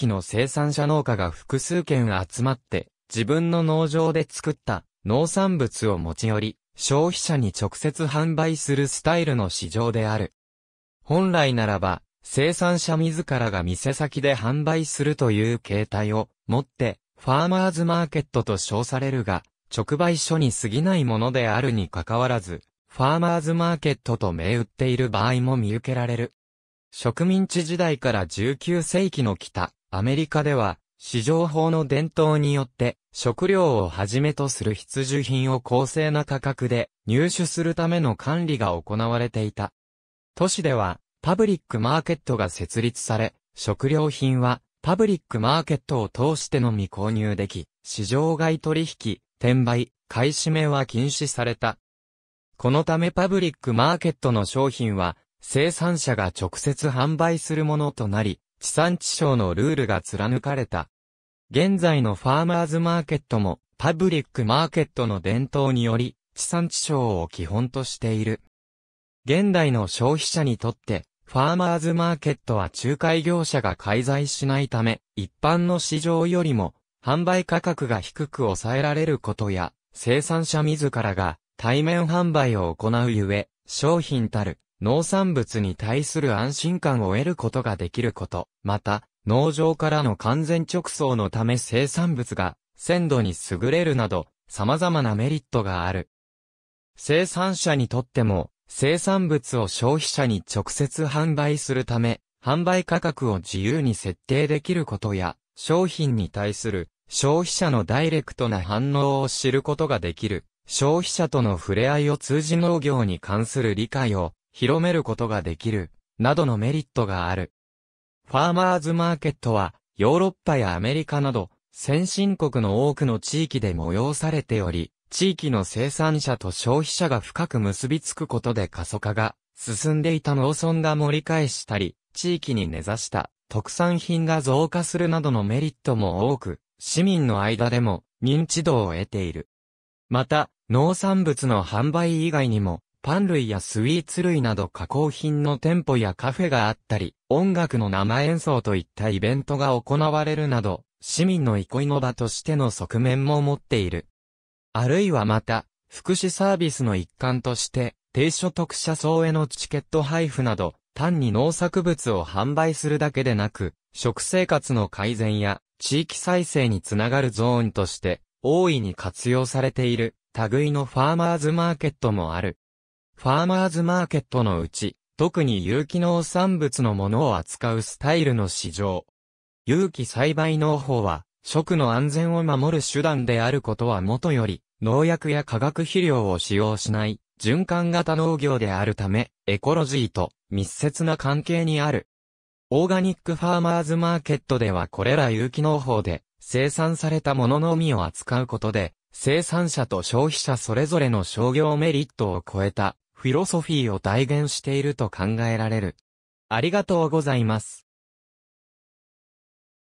期の生産者農家が複数件集まって、自分の農場で作った農産物を持ち寄り、消費者に直接販売するスタイルの市場である。本来ならば、生産者自らが店先で販売するという形態を持って、ファーマーズマーケットと称されるが、直売所に過ぎないものであるにかかわらず、ファーマーズマーケットと銘打っている場合も見受けられる。植民地時代から19世紀の北、アメリカでは、市場法の伝統によって、食料をはじめとする必需品を公正な価格で入手するための管理が行われていた。都市では、パブリックマーケットが設立され、食料品は、パブリックマーケットを通してのみ購入でき、市場外取引、転売、買い占めは禁止された。このためパブリックマーケットの商品は、生産者が直接販売するものとなり、地産地消のルールが貫かれた。現在のファーマーズマーケットも、パブリックマーケットの伝統により、地産地消を基本としている。現代の消費者にとって、ファーマーズマーケットは仲介業者が介在しないため、一般の市場よりも、販売価格が低く抑えられることや、生産者自らが対面販売を行うゆえ、商品たる農産物に対する安心感を得ることができること、また、農場からの完全直送のため生産物が鮮度に優れるなど、様々なメリットがある。生産者にとっても、生産物を消費者に直接販売するため、販売価格を自由に設定できることや、商品に対する消費者のダイレクトな反応を知ることができる。消費者との触れ合いを通じ農業に関する理解を広めることができる、などのメリットがある。ファーマーズマーケットは、ヨーロッパやアメリカなど、先進国の多くの地域で催されており、地域の生産者と消費者が深く結びつくことで過疎化が進んでいた農村が盛り返したり、地域に根ざした特産品が増加するなどのメリットも多く、市民の間でも認知度を得ている。また、農産物の販売以外にも、パン類やスイーツ類など加工品の店舗やカフェがあったり、音楽の生演奏といったイベントが行われるなど、市民の憩いの場としての側面も持っている。あるいはまた、福祉サービスの一環として、低所得者層へのチケット配布など、単に農作物を販売するだけでなく、食生活の改善や地域再生につながるゾーンとして、大いに活用されている、類のファーマーズマーケットもある。ファーマーズマーケットのうち、特に有機農産物のものを扱うスタイルの市場。有機栽培農法は、食の安全を守る手段であることはもとより、農薬や化学肥料を使用しない、循環型農業であるため、エコロジーと密接な関係にある。オーガニックファーマーズマーケットではこれら有機農法で生産されたもののみを扱うことで、生産者と消費者それぞれの商業メリットを超えたフィロソフィーを体現していると考えられる。ありがとうございます。